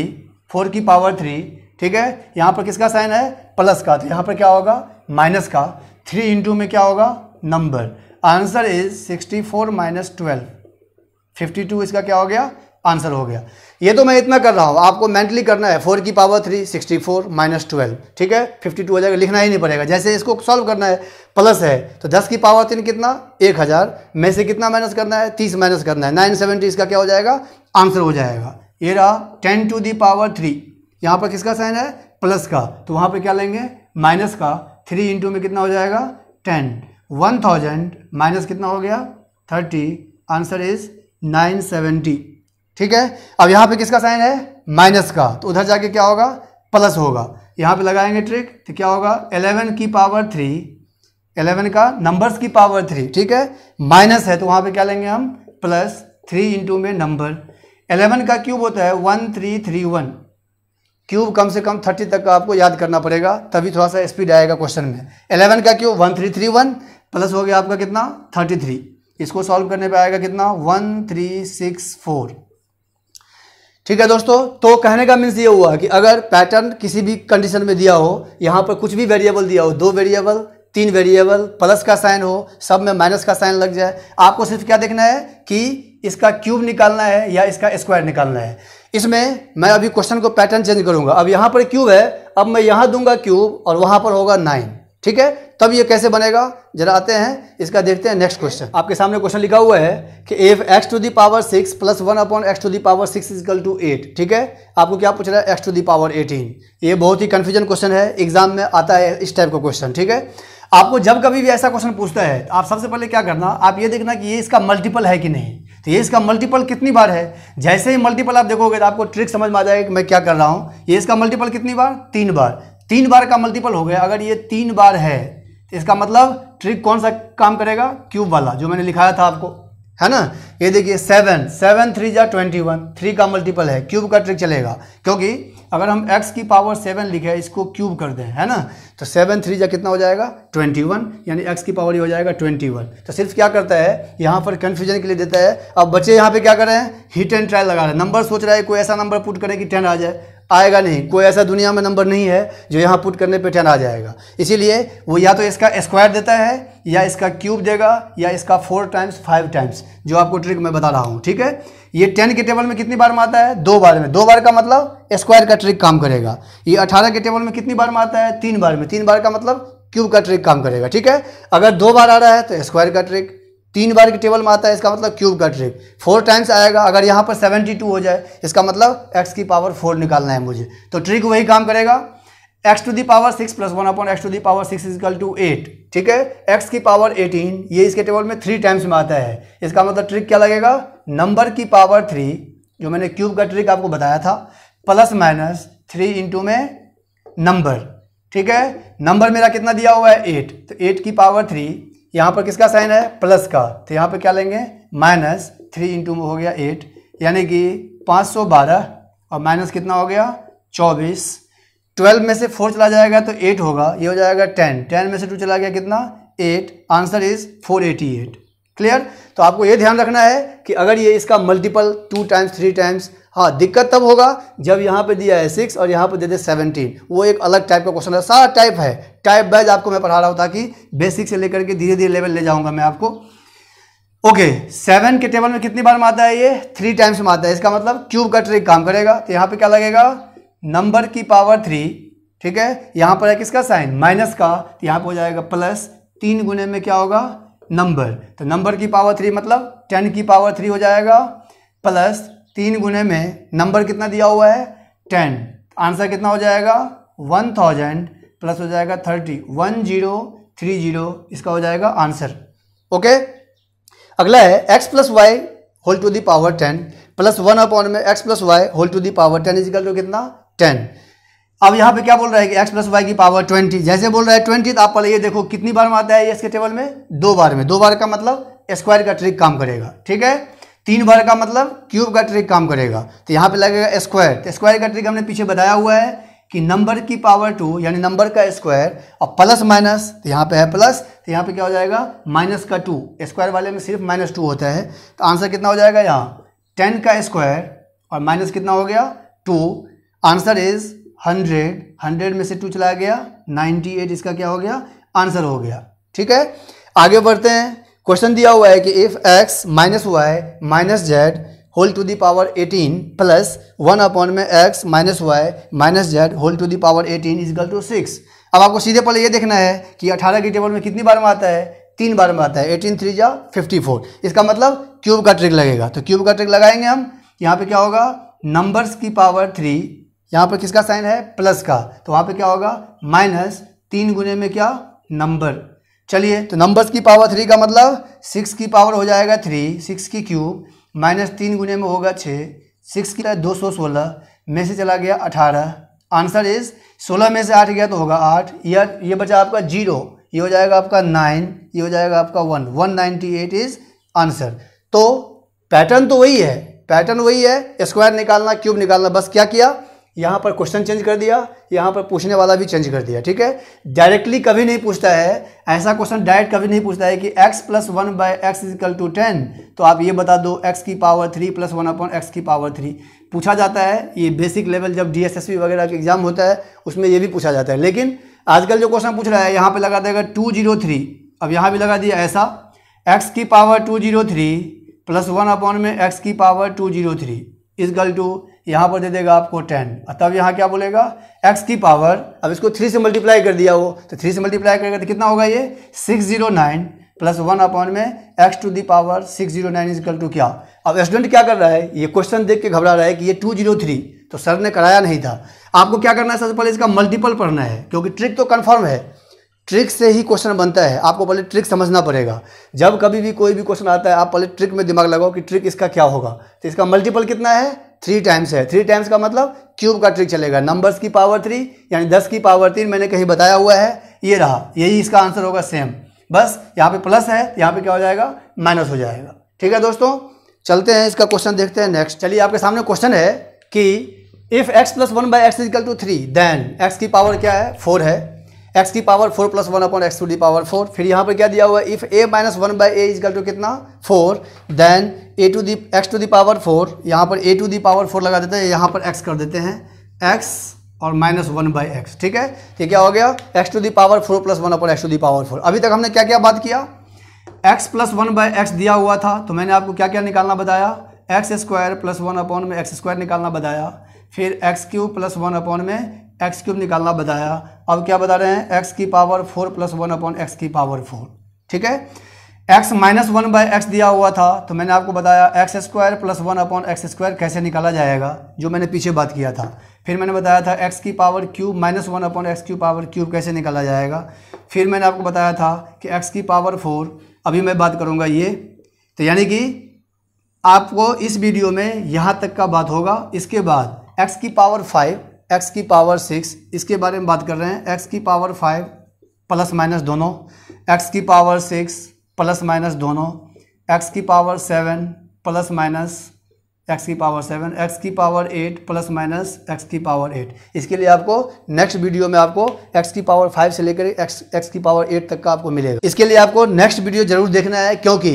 फोर की पावर थ्री ठीक है यहाँ पर किसका साइन है प्लस का तो यहाँ पर क्या होगा माइनस का थ्री इंटू में क्या होगा number answer is sixty four minus twelve fifty two इसका क्या हो गया आंसर हो गया ये तो मैं इतना कर रहा हूँ आपको मेंटली करना है फोर की power three sixty four minus twelve ठीक है फिफ्टी टू हो जाएगा लिखना ही नहीं पड़ेगा जैसे इसको सॉल्व करना है प्लस है तो दस की पावर तीन कितना एक हज़ार में से कितना माइनस करना है तीस माइनस करना है नाइन सेवेंटी इसका क्या हो जाएगा आंसर हो जाएगा ये रहा ten to the power three यहाँ पर किसका साइन है प्लस का तो वहाँ पर क्या लेंगे माइनस का थ्री इंटू में कितना हो जाएगा टेन वन थाउजेंड माइनस कितना हो गया thirty answer is nine seventy ठीक है अब यहाँ पे किसका साइन है माइनस का तो उधर जाके क्या होगा प्लस होगा यहाँ पे लगाएंगे ट्रिक तो क्या होगा एलेवन की पावर थ्री एलेवन का नंबर्स की पावर थ्री ठीक है माइनस है तो वहाँ पे क्या लेंगे हम प्लस थ्री इंटू में नंबर एलेवन का क्यूब होता है one three three one cube कम से कम थर्टी तक का आपको याद करना पड़ेगा तभी थोड़ा सा स्पीड आएगा क्वेश्चन में एलेवन का cube one three three one plus हो गया आपका कितना थर्टी थ्री इसको सॉल्व करने पे आएगा कितना वन थ्री सिक्स फोर ठीक है दोस्तों तो कहने का मीन्स ये हुआ कि अगर पैटर्न किसी भी कंडीशन में दिया हो यहाँ पर कुछ भी वेरिएबल दिया हो दो वेरिएबल तीन वेरिएबल प्लस का साइन हो सब में माइनस का साइन लग जाए आपको सिर्फ क्या देखना है कि इसका क्यूब निकालना है या इसका स्क्वायर निकालना है इसमें मैं अभी क्वेश्चन को पैटर्न चेंज करूँगा अब यहाँ पर क्यूब है अब मैं यहाँ दूंगा क्यूब और वहाँ पर होगा नाइन ठीक है तब ये कैसे बनेगा जरा आते हैं इसका देखते हैं नेक्स्ट क्वेश्चन आपके सामने क्वेश्चन लिखा हुआ है कि if X to the power six plus one upon X to the power six is equal to eight ठीक है आपको क्या पूछ रहा है X to the power eighteen ये बहुत ही कन्फ्यूजन क्वेश्चन है एग्जाम में आता है इस टाइप का क्वेश्चन ठीक है आपको जब कभी भी ऐसा क्वेश्चन पूछता है आप सबसे पहले क्या करना आप ये देखना कि ये इसका मल्टीपल है कि नहीं तो ये इसका मल्टीपल कितनी बार है जैसे ही मल्टीपल आप देखोगे तो आपको ट्रिक समझ में आ जाएगा कि मैं क्या कर रहा हूँ ये इसका मल्टीपल कितनी बार तीन बार तीन बार का मल्टीपल हो गया अगर ये तीन बार है तो इसका मतलब ट्रिक कौन सा काम करेगा क्यूब वाला जो मैंने लिखाया था आपको है ना ये देखिए सेवन सेवन थ्री जा ट्वेंटी वन थ्री का मल्टीपल है क्यूब का ट्रिक चलेगा क्योंकि अगर हम x की पावर सेवन लिखे इसको क्यूब कर दें है ना तो सेवन थ्री जा कितना हो जाएगा ट्वेंटी वन यानी x की पावर ये हो जाएगा ट्वेंटी वन तो सिर्फ क्या करता है यहाँ पर कन्फ्यूजन के लिए देता है अब बच्चे यहाँ पे क्या कर रहे हैं हिट एंड ट्रायल लगा रहे हैं नंबर सोच रहा है कोई ऐसा नंबर पुट करें कि टेन आ जाए आएगा नहीं कोई ऐसा दुनिया में नंबर नहीं है जो यहाँ पुट करने पर टेन आ जाएगा इसीलिए वो या तो इसका स्क्वायर देता है या इसका क्यूब देगा या इसका फोर टाइम्स फाइव टाइम्स जो आपको ट्रिक मैं बता रहा हूँ ठीक है ये टेन के टेबल में कितनी बार में आता है दो बार में दो बार का मतलब स्क्वायर का ट्रिक काम करेगा ये अठारह के टेबल में कितनी बार में आता है तीन बार में तीन बार का मतलब क्यूब का ट्रिक काम करेगा ठीक है अगर दो बार आ रहा है तो स्क्वायर का ट्रिक तीन बार के टेबल में आता है इसका मतलब क्यूब का ट्रिक फोर टाइम्स आएगा अगर यहाँ पर सेवेंटी टू हो जाए इसका मतलब एक्स की पावर फोर निकालना है मुझे तो ट्रिक वही काम करेगा X to the power six plus one upon X to the power six is equal to eight ठीक है एक्स की पावर एटीन ये इसके टेबल में थ्री टाइम्स में आता है इसका मतलब ट्रिक क्या लगेगा नंबर की पावर थ्री जो मैंने क्यूब का ट्रिक आपको बताया था प्लस माइनस थ्री इंटू में नंबर ठीक है नंबर मेरा कितना दिया हुआ है एट तो एट की पावर थ्री यहाँ पर किसका साइन है प्लस का तो यहाँ पर क्या लेंगे माइनस थ्री इंटू हो गया एट यानी कि पाँच सौ बारह और माइनस कितना हो गया चौबीस ट्वेल्व में से फोर चला जाएगा तो एट होगा ये हो जाएगा टेन टेन में से टू चला गया कितना eight answer is four eighty eight clear तो आपको ये ध्यान रखना है कि अगर ये इसका multiple two times three times हाँ दिक्कत तब होगा जब यहाँ पे दिया है सिक्स और यहाँ पे दे दे सेवनटीन वो एक अलग टाइप का क्वेश्चन है सारा टाइप है टाइप वाइज आपको मैं पढ़ा रहा हूँ ताकि बेसिक से लेकर के धीरे धीरे लेवल ले जाऊँगा मैं आपको ओके सेवन के टेबल में कितनी बार में आता है ये थ्री टाइम्स में आता है इसका मतलब क्यूब का ट्रिक काम करेगा तो यहाँ पर क्या लगेगा नंबर की पावर थ्री ठीक है यहाँ पर है किसका साइन माइनस का तो यहाँ पर हो जाएगा प्लस तीन गुने में क्या होगा नंबर तो नंबर की पावर थ्री मतलब टेन की पावर थ्री हो जाएगा प्लस तीन गुने में नंबर कितना दिया हुआ है टेन आंसर कितना हो जाएगा वन थाउजेंड प्लस हो जाएगा thirty one zero three zero इसका हो जाएगा आंसर ओके अगला है X plus Y whole to the power ten plus one upon में x plus Y whole to the power ten is equal to कितना ten अब यहाँ पे क्या बोल रहा है कि x प्लस वाई की पावर ट्वेंटी जैसे बोल रहा है ट्वेंटी तो आप पहले ये देखो कितनी बार में आता है इसके टेबल में दो बार में दो बार का मतलब स्क्वायर का ट्रिक काम करेगा ठीक है तीन बार का मतलब क्यूब का ट्रिक काम करेगा तो यहाँ पे लगेगा स्क्वायर तो स्क्वायर का ट्रिक हमने पीछे बताया हुआ है कि नंबर की पावर टू यानी नंबर का स्क्वायर और प्लस माइनस तो यहाँ पे है प्लस तो यहाँ पे क्या हो जाएगा माइनस का टू स्क्वायर वाले में सिर्फ माइनस टू होता है तो आंसर कितना हो जाएगा यहाँ टेन का स्क्वायर और माइनस कितना हो गया two answer is hundred hundred में से टू चला गया नाइन्टी एट इसका क्या हो गया आंसर हो गया ठीक है आगे बढ़ते हैं क्वेश्चन दिया हुआ है कि if X minus Y minus Z whole to the power eighteen plus one upon में X minus Y minus Z whole to the power 18 is equal to six अब आपको सीधे पहले ये देखना है कि अठारह की टेबल में कितनी बार में आता है तीन बार में आता है एटीन थ्री या फिफ्टी फोर इसका मतलब क्यूब का ट्रिक लगेगा तो क्यूब का ट्रिक लगाएंगे हम यहाँ पे क्या होगा नंबर्स की पावर थ्री यहाँ पर किसका साइन है प्लस का तो वहाँ पे क्या होगा माइनस तीन गुने में क्या नंबर चलिए तो नंबर्स की पावर थ्री का मतलब सिक्स की पावर हो जाएगा थ्री सिक्स की क्यूब माइनस तीन गुने में होगा छः सिक्स की दो सौ सोलह में से चला गया अठारह आंसर इज सोलह में से आठ गया तो होगा आठ या ये बचा आपका जीरो ये हो जाएगा आपका नाइन ये हो जाएगा आपका one one ninety eight is answer तो पैटर्न तो वही है पैटर्न वही है स्क्वायर निकालना क्यूब निकालना बस क्या किया यहाँ पर क्वेश्चन चेंज कर दिया यहाँ पर पूछने वाला भी चेंज कर दिया ठीक है डायरेक्टली कभी नहीं पूछता है ऐसा क्वेश्चन डायरेक्ट कभी नहीं पूछता है कि x plus one by X is equal to ten तो आप ये बता दो x की power three plus one upon x की पावर थ्री पूछा जाता है ये बेसिक लेवल जब डी वगैरह का एग्जाम होता है उसमें ये भी पूछा जाता है लेकिन आजकल जो क्वेश्चन पूछ रहा है यहाँ पर लगा देगा टू जीरो थ्री अब यहाँ भी लगा दिया ऐसा एक्स की power two zero three plus one upon में एक्स की power two zero three is equal to यहाँ पर दे देगा आपको टेन तब यहाँ क्या बोलेगा एक्स की पावर अब इसको थ्री से मल्टीप्लाई कर दिया वो तो थ्री से मल्टीप्लाई करेगा तो कितना होगा ये six zero nine plus one upon में X to the power six zero nine is equal to क्या अब स्टूडेंट क्या कर रहा है ये क्वेश्चन देख के घबरा रहा है कि ये टू जीरो थ्री तो सर ने कराया नहीं था आपको क्या करना है सबसे पहले इसका मल्टीपल पढ़ना है क्योंकि ट्रिक तो कन्फर्म है ट्रिक से ही क्वेश्चन बनता है आपको पहले ट्रिक समझना पड़ेगा जब कभी भी कोई भी क्वेश्चन आता है आप पहले ट्रिक में दिमाग लगाओ कि ट्रिक इसका क्या होगा तो इसका मल्टीपल कितना है थ्री टाइम्स है थ्री टाइम्स का मतलब क्यूब का ट्रिक चलेगा नंबर्स की पावर थ्री यानी दस की पावर तीन मैंने कहीं बताया हुआ है ये रहा यही इसका आंसर होगा सेम बस यहाँ पे प्लस है यहाँ पे क्या हो जाएगा माइनस हो जाएगा ठीक है दोस्तों चलते हैं इसका क्वेश्चन देखते हैं नेक्स्ट चलिए आपके सामने क्वेश्चन है कि if X plus one by x is equal to three then X की पावर क्या है फोर है एक्स की power four plus one upon X to the power four फिर यहाँ पर क्या दिया हुआ है if A minus one by A is equal to कितना four then A to the X to the power four यहाँ पर A to the power four लगा देते हैं यहाँ पर एक्स कर देते हैं एक्स और माइनस वन बाई एक्स ठीक है ये क्या हो गया X to the power four plus one upon X to the power four अभी तक हमने क्या क्या बात किया X plus one by X दिया हुआ था तो मैंने आपको क्या क्या निकालना बताया X square plus one upon में एक्स स्क्वायर निकालना बताया फिर X cube plus one upon में एक्स क्यूब निकालना बताया अब क्या बता रहे हैं एक्स की power four plus one upon x की पावर फोर ठीक है X minus one by X दिया हुआ था तो मैंने आपको बताया X square plus one upon x square कैसे निकाला जाएगा जो मैंने पीछे बात किया था फिर मैंने बताया था एक्स की power cube minus one upon X cube power cube कैसे निकाला जाएगा फिर मैंने आपको बताया था कि एक्स की पावर फोर अभी मैं बात करूँगा ये तो यानी कि आपको इस वीडियो में यहाँ तक का बात होगा इसके बाद एक्स की पावर फाइव एक्स की पावर सिक्स इसके बारे में बात कर रहे हैं एक्स की पावर फाइव प्लस माइनस दोनों एक्स की पावर सिक्स प्लस माइनस दोनों एक्स की power seven plus minus X की पावर सेवन एक्स की power eight plus minus X की पावर एट इसके लिए आपको नेक्स्ट वीडियो में आपको एक्स की पावर फाइव से लेकर एक्स एक्स की पावर एट तक का आपको मिलेगा इसके लिए आपको नेक्स्ट वीडियो जरूर देखना है क्योंकि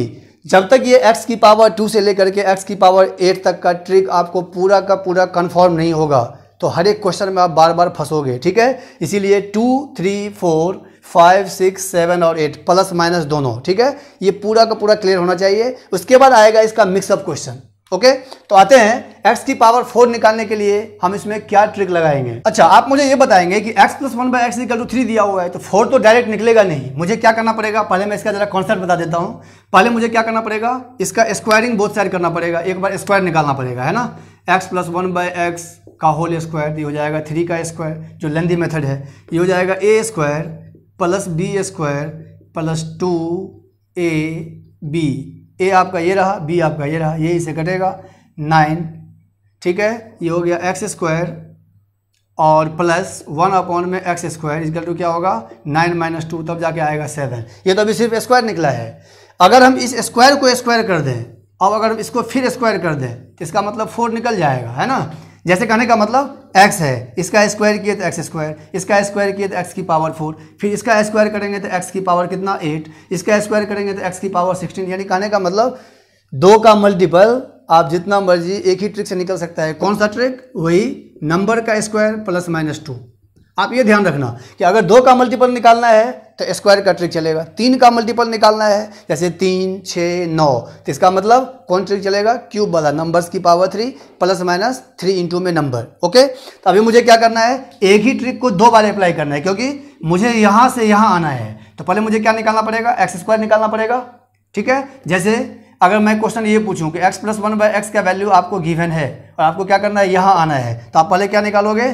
जब तक ये x की पावर टू से लेकर के x की पावर एट तक का ट्रिक आपको पूरा का पूरा कन्फर्म नहीं होगा तो हर एक क्वेश्चन में आप बार बार फंसोगे ठीक है इसीलिए two three four five six seven और एट प्लस माइनस दोनों ठीक है ये पूरा का पूरा क्लियर होना चाहिए उसके बाद आएगा इसका मिक्सअप क्वेश्चन ओके तो आते हैं x की पावर फोर निकालने के लिए हम इसमें क्या ट्रिक लगाएंगे अच्छा आप मुझे ये बताएंगे कि x plus one by X निकल टू थ्री दिया हुआ है तो फोर तो डायरेक्ट निकलेगा नहीं मुझे क्या करना पड़ेगा पहले मैं इसका जरा कॉन्सेप्ट बता देता हूँ पहले मुझे क्या करना पड़ेगा इसका स्क्वायरिंग बहुत सारी करना पड़ेगा एक बार स्क्वायर निकालना पड़ेगा है ना X plus one by x का होल स्क्वायर ये हो जाएगा थ्री का स्क्वायर जो लेंदी मेथड है ये हो जाएगा A square plus B square plus two A B A आपका ये रहा बी आपका ये रहा ये इसे कटेगा नाइन ठीक है ये हो गया एक्स स्क्वायर और प्लस वन अपॉन में एक्स स्क्वायर इसका टू क्या होगा नाइन माइनस टू तब जाके आएगा सेवन ये तो अभी सिर्फ स्क्वायर निकला है अगर हम इस स्क्वायर को स्क्वायर कर दें अब अगर हम इसको फिर स्क्वायर कर दें तो इसका मतलब फोर निकल जाएगा है ना जैसे कहने का मतलब x है इसका स्क्वायर किए तो एक्स स्क्वायर इसका स्क्वायर किए तो एक्स की पावर फोर फिर इसका स्क्वायर करेंगे तो एक्स की पावर कितना एट इसका स्क्वायर करेंगे तो एक्स की पावर सिक्सटीन यानी कहने का मतलब दो का मल्टीपल आप जितना मर्जी एक ही ट्रिक से निकल सकता है कौन सा ट्रिक वही नंबर का स्क्वायर प्लस माइनस टू आप ये ध्यान रखना कि अगर दो का मल्टीपल निकालना है तो स्क्वायर का ट्रिक चलेगा तीन का मल्टीपल निकालना है जैसे तीन छः नौ तो इसका मतलब कौन ट्रिक चलेगा क्यूब वाला नंबर्स की power three plus minus three into में नंबर ओके तो अभी मुझे क्या करना है एक ही ट्रिक को दो बार अप्लाई करना है क्योंकि मुझे यहाँ से यहाँ आना है तो पहले मुझे क्या निकालना पड़ेगा एक्स स्क्वायर निकालना पड़ेगा ठीक है जैसे अगर मैं क्वेश्चन ये पूछूं कि x plus one by x का वैल्यू आपको गिवन है और आपको क्या करना है यहाँ आना है तो आप पहले क्या निकालोगे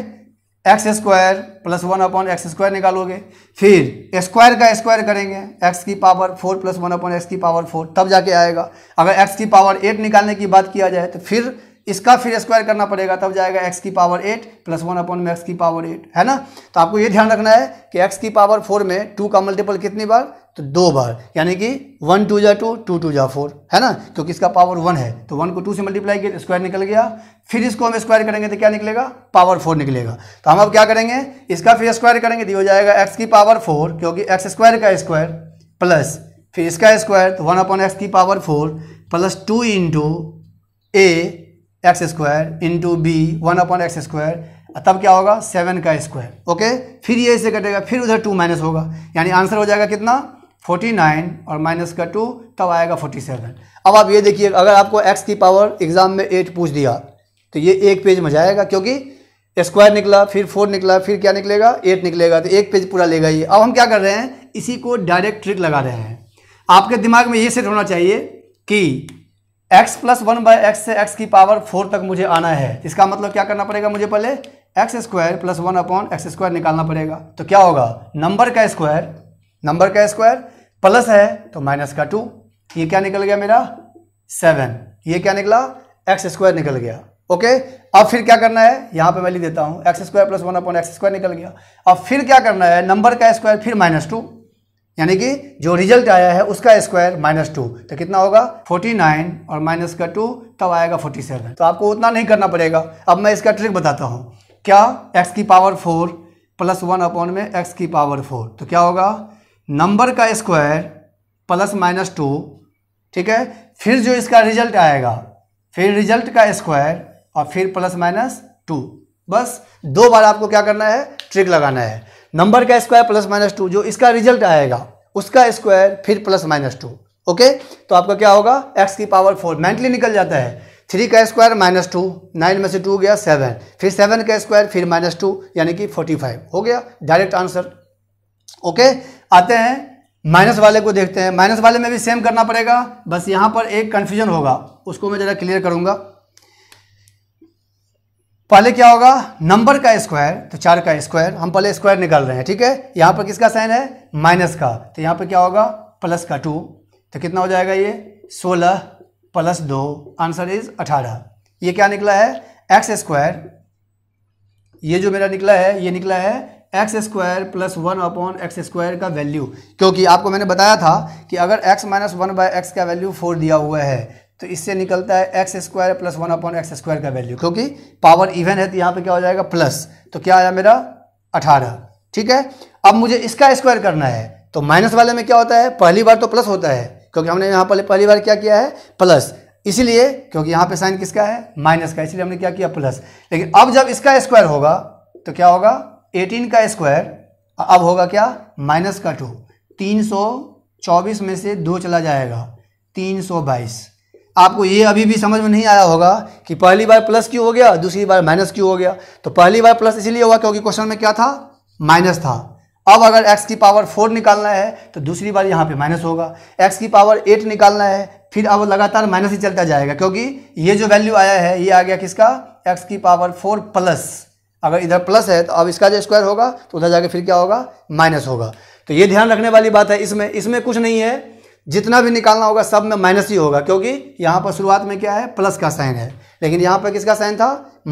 X square plus one upon x square निकालोगे फिर स्क्वायर का स्क्वायर करेंगे एक्स की power four plus one upon x की पावर फोर तब जाके आएगा अगर एक्स की पावर एट निकालने की बात किया जाए तो फिर इसका फिर स्क्वायर करना पड़ेगा तब जाएगा एक्स की power eight plus one upon में एक्स की पावर एट है ना तो आपको ये ध्यान रखना है कि एक्स की पावर फोर में टू का मल्टीपल कितनी बार तो दो बार यानी कि वन टू जा टू टू टू जा फोर है ना क्योंकि इसका पावर वन है तो वन को टू से मल्टीप्लाई किया स्क्वायर निकल गया फिर इसको हम स्क्वायर करेंगे तो क्या निकलेगा पावर फोर निकलेगा तो हम अब क्या करेंगे इसका फिर स्क्वायर करेंगे तो हो जाएगा एक्स की पावर फोर क्योंकि एक्स स्क्वायर का स्क्वायर प्लस फिर इसका स्क्वायर तो वन अपॉन एक्स की power four plus two into A X square into B one upon x square तब क्या होगा सेवन का स्क्वायर ओके फिर ये इसे कटेगा फिर उधर टू माइनस होगा यानी आंसर हो जाएगा कितना फोर्टी नाइन और माइनस का टू तब आएगा फोर्टी सेवन अब आप ये देखिए अगर आपको एक्स की पावर एग्ज़ाम में एट पूछ दिया तो ये एक पेज में जाएगा क्योंकि स्क्वायर निकला फिर फोर निकला फिर क्या निकलेगा एट निकलेगा तो एक पेज पूरा लेगा ये अब हम क्या कर रहे हैं इसी को डायरेक्ट ट्रिक लगा रहे हैं आपके दिमाग में ये सेट होना चाहिए कि X plus one by X से एक्स की पावर फोर तक मुझे आना है इसका मतलब क्या करना पड़ेगा मुझे पहले X square plus one upon x square निकालना पड़ेगा तो क्या होगा नंबर का स्क्वायर नंबर का स्क्वायर प्लस है तो माइनस का टू ये क्या निकल गया मेरा सेवन ये क्या निकला एक्स स्क्वायर निकल गया ओके अब फिर क्या करना है यहाँ पे मैं लिख देता हूँ X square plus one upon x square निकल गया अब फिर क्या करना है नंबर का स्क्वायर फिर माइनस टू यानी कि जो रिजल्ट आया है उसका स्क्वायर माइनस टू तो कितना होगा फोर्टी नाइन और माइनस का टू तब आएगा फोर्टी सेवन तो आपको उतना नहीं करना पड़ेगा अब मैं इसका ट्रिक बताता हूँ क्या एक्स की power four plus one upon में एक्स की पावर फोर तो क्या होगा नंबर का स्क्वायर प्लस माइनस टू ठीक है फिर जो इसका रिजल्ट आएगा फिर रिजल्ट का स्क्वायर और फिर प्लस माइनस टू बस दो बार आपको क्या करना है ट्रिक लगाना है नंबर का स्क्वायर प्लस माइनस टू जो इसका रिजल्ट आएगा उसका स्क्वायर फिर प्लस माइनस टू ओके तो आपका क्या होगा एक्स की पावर फोर मेंटली निकल जाता है थ्री का स्क्वायर माइनस टू नाइन में से टू गया सेवन फिर सेवन का स्क्वायर फिर माइनस टू यानी कि फोर्टी फाइव हो गया डायरेक्ट आंसर ओके आते हैं माइनस वाले को देखते हैं माइनस वाले में भी सेम करना पड़ेगा बस यहाँ पर एक कन्फ्यूजन होगा उसको मैं ज़रा क्लियर करूँगा पहले क्या होगा नंबर का स्क्वायर तो चार का स्क्वायर हम पहले स्क्वायर निकाल रहे हैं ठीक है यहाँ पर किसका साइन है माइनस का तो यहाँ पर क्या होगा प्लस का टू तो कितना हो जाएगा ये सोलह प्लस दो आंसर इज अठारह ये क्या निकला है एक्स स्क्वायर ये जो मेरा निकला है ये निकला है X square plus one upon x square का वैल्यू क्योंकि आपको मैंने बताया था कि अगर X minus one by x का वैल्यू फोर दिया हुआ है तो इससे निकलता है X square plus one upon x square का वैल्यू क्योंकि पावर इवन है तो यहाँ पे क्या हो जाएगा प्लस तो क्या आया मेरा अठारह ठीक है अब मुझे इसका स्क्वायर करना है तो माइनस वाले में क्या होता है पहली बार तो प्लस होता है क्योंकि हमने यहाँ पहले पहली बार क्या किया है प्लस इसीलिए क्योंकि यहाँ पे साइन किसका है माइनस का इसलिए हमने क्या किया प्लस लेकिन अब जब इसका स्क्वायर होगा तो क्या होगा एटीन का स्क्वायर अब होगा क्या माइनस का टू तीन सौ चौबीस में से दो चला जाएगा तीन सौ बाईस आपको ये अभी भी समझ में नहीं आया होगा कि पहली बार प्लस क्यों हो गया दूसरी बार माइनस क्यों हो गया तो पहली बार प्लस इसीलिए हुआ क्योंकि क्वेश्चन में क्या था माइनस था अब अगर x की पावर फोर निकालना है तो दूसरी बार यहाँ पे माइनस होगा x की पावर एट निकालना है फिर अब लगातार माइनस ही चलता जाएगा क्योंकि ये जो वैल्यू आया है ये आ गया किसका x की पावर फोर प्लस अगर इधर प्लस है तो अब इसका जो स्क्वायर होगा तो उधर जाके फिर क्या होगा माइनस होगा तो ये ध्यान रखने वाली बात है इसमें इसमें कुछ नहीं है जितना भी निकालना होगा सब में माइनस ही होगा क्योंकि यहाँ पर शुरुआत में क्या है प्लस का साइन है लेकिन यहाँ पर किसका साइन था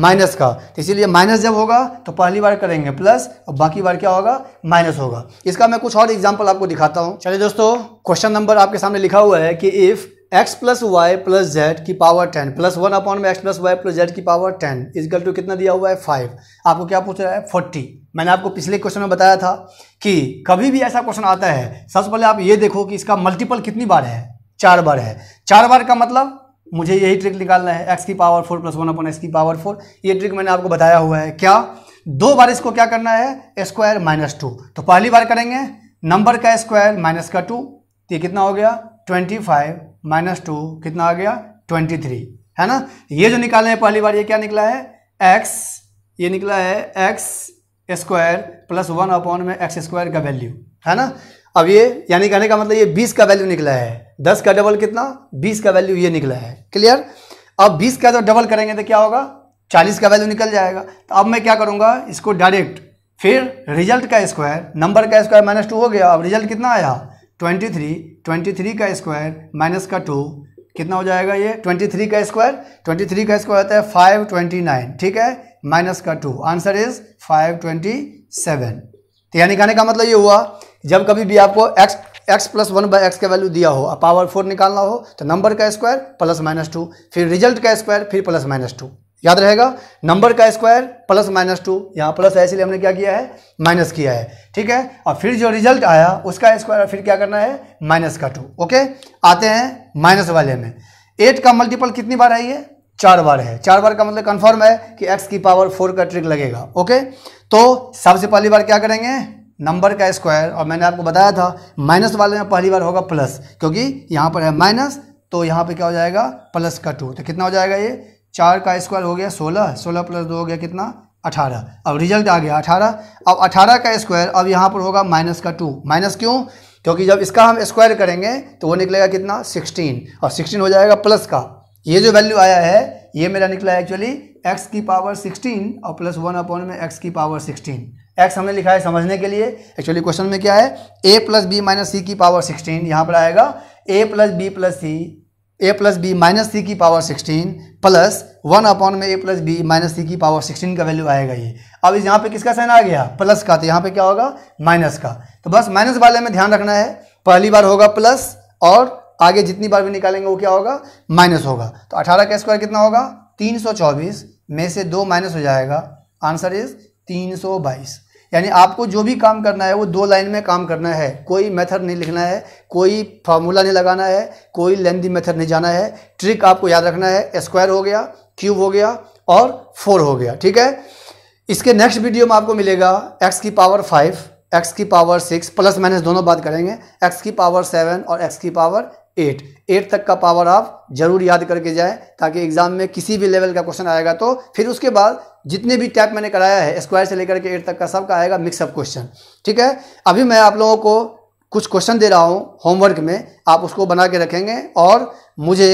माइनस का तो इसीलिए माइनस जब होगा तो पहली बार करेंगे प्लस और बाकी बार क्या होगा माइनस होगा इसका मैं कुछ और एग्जाम्पल आपको दिखाता हूँ चलिए दोस्तों क्वेश्चन नंबर आपके सामने लिखा हुआ है कि if X plus Y plus Z की power ten plus one upon में x plus Y plus Z की पावर टेन इजकल टू कितना दिया हुआ है फाइव आपको क्या पूछ रहा है फोर्टी मैंने आपको पिछले क्वेश्चन में बताया था कि कभी भी ऐसा क्वेश्चन आता है सबसे पहले आप ये देखो कि इसका मल्टीपल कितनी बार है चार बार है चार बार का मतलब मुझे यही ट्रिक निकालना है एक्स की power four plus one upon x की पावर फोर ये ट्रिक मैंने आपको बताया हुआ है क्या दो बार इसको क्या करना है स्क्वायर माइनस टू तो पहली बार करेंगे नंबर का स्क्वायर माइनस का टू तो ये कितना हो गया ट्वेंटी फाइव माइनस टू कितना आ गया ट्वेंटी थ्री है ना ये जो निकाले हैं पहली बार ये क्या निकला है एक्स ये निकला है X square plus one upon में एक्स स्क्वायर का वैल्यू है ना अब ये यानी कहने का मतलब ये बीस का वैल्यू निकला है दस का डबल कितना बीस का वैल्यू ये निकला है क्लियर अब बीस का जब डबल करेंगे तो क्या होगा चालीस का वैल्यू निकल जाएगा तो अब मैं क्या करूँगा इसको डायरेक्ट फिर रिजल्ट का स्क्वायर नंबर का स्क्वायर माइनस टू हो गया अब रिजल्ट कितना आया ट्वेंटी थ्री ट्वेंटी थ्री का स्क्वायर माइनस का टू कितना हो जाएगा ये ट्वेंटी थ्री का स्क्वायर ट्वेंटी थ्री का स्क्वायर होता है फाइव ट्वेंटी नाइन ठीक है माइनस का two answer is five twenty seven तो यहाँ कहने का मतलब ये हुआ जब कभी भी आपको X X plus one by x का वैल्यू दिया हो और पावर फोर निकालना हो तो नंबर का स्क्वायर प्लस माइनस टू फिर रिजल्ट का स्क्वायर फिर प्लस माइनस टू याद रहेगा नंबर का स्क्वायर प्लस माइनस टू यहाँ प्लस है इसलिए हमने क्या किया है माइनस किया है ठीक है और फिर जो रिजल्ट आया उसका स्क्वायर फिर क्या करना है माइनस का टू ओके आते हैं माइनस वाले में एट का मल्टीपल कितनी बार आई है चार बार है चार बार का मतलब कन्फर्म है कि एक्स की पावर फोर का ट्रिक लगेगा ओके तो सबसे पहली बार क्या करेंगे नंबर का स्क्वायर और मैंने आपको बताया था माइनस वाले में पहली बार होगा प्लस क्योंकि यहाँ पर है माइनस तो यहाँ पे क्या हो जाएगा प्लस का टू तो कितना हो जाएगा ये चार का स्क्वायर हो गया सोलह सोलह प्लस दो हो गया कितना अठारह अब रिजल्ट आ गया अठारह अब अठारह का स्क्वायर अब यहाँ पर होगा माइनस का टू माइनस क्यों क्योंकि जब इसका हम स्क्वायर करेंगे तो वो निकलेगा कितना सिक्सटीन और सिक्सटीन हो जाएगा प्लस का ये जो वैल्यू आया है ये मेरा निकला है एक्चुअली एक्स की पावर सिक्सटीन और प्लस वन अपॉन में एक्स की पावर सिक्सटीन एक्स हमने लिखा है समझने के लिए एक्चुअली क्वेश्चन में क्या है ए प्लस बी माइनस सी की पावर सिक्सटीन यहाँ पर आएगा A plus B plus C A plus B minus C की power sixteen plus one upon में A plus B minus C की पावर सिक्सटीन का वैल्यू आएगा ये अब इस यहाँ पे किसका साइन आ गया प्लस का तो यहाँ पे क्या होगा माइनस का तो बस माइनस वाले में ध्यान रखना है पहली बार होगा प्लस और आगे जितनी बार भी निकालेंगे वो क्या होगा माइनस होगा तो अठारह का स्क्वायर कितना होगा तीन में से दो माइनस हो जाएगा आंसर इज तीन यानी आपको जो भी काम करना है वो दो लाइन में काम करना है कोई मेथड नहीं लिखना है कोई फार्मूला नहीं लगाना है कोई लेंदी मेथड नहीं जाना है ट्रिक आपको याद रखना है स्क्वायर हो गया क्यूब हो गया और फोर हो गया ठीक है इसके नेक्स्ट वीडियो में आपको मिलेगा एक्स की पावर फाइव एक्स की पावर सिक्स प्लस माइनस दोनों बात करेंगे एक्स की पावर सेवन और एक्स की पावर एट एट तक का पावर आप जरूर याद करके जाएं ताकि एग्ज़ाम में किसी भी लेवल का क्वेश्चन आएगा तो फिर उसके बाद जितने भी टैप मैंने कराया है स्क्वायर से लेकर के एट तक का सब का आएगा मिक्सअप क्वेश्चन ठीक है अभी मैं आप लोगों को कुछ क्वेश्चन दे रहा हूँ होमवर्क में आप उसको बना के रखेंगे और मुझे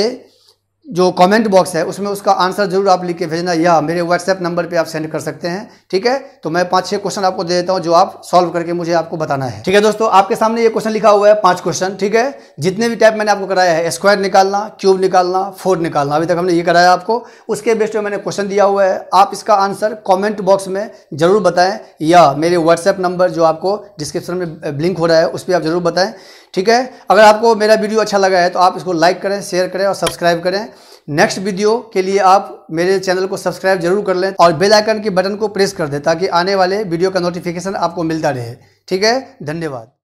जो कमेंट बॉक्स है उसमें उसका आंसर जरूर आप लिख के भेजना या मेरे व्हाट्सएप नंबर पे आप सेंड कर सकते हैं ठीक है तो मैं पांच छह क्वेश्चन आपको दे देता हूँ जो आप सॉल्व करके मुझे आपको बताना है ठीक है दोस्तों आपके सामने ये क्वेश्चन लिखा हुआ है पांच क्वेश्चन ठीक है जितने भी टाइप मैंने आपको कराया है स्क्वायर निकालना क्यूब निकालना फोर निकालना अभी तक हमने ये कराया आपको उसके बेस्ट में मैंने क्वेश्चन दिया हुआ है आप इसका आंसर कॉमेंट बॉक्स में जरूर बताएं या मेरे व्हाट्सएप नंबर जो आपको डिस्क्रिप्शन में लिंक हो रहा है उस पर आप जरूर बताएं ठीक है अगर आपको मेरा वीडियो अच्छा लगा है तो आप इसको लाइक करें शेयर करें और सब्सक्राइब करें नेक्स्ट वीडियो के लिए आप मेरे चैनल को सब्सक्राइब जरूर कर लें और बेल आइकन के बटन को प्रेस कर दें ताकि आने वाले वीडियो का नोटिफिकेशन आपको मिलता रहे ठीक है धन्यवाद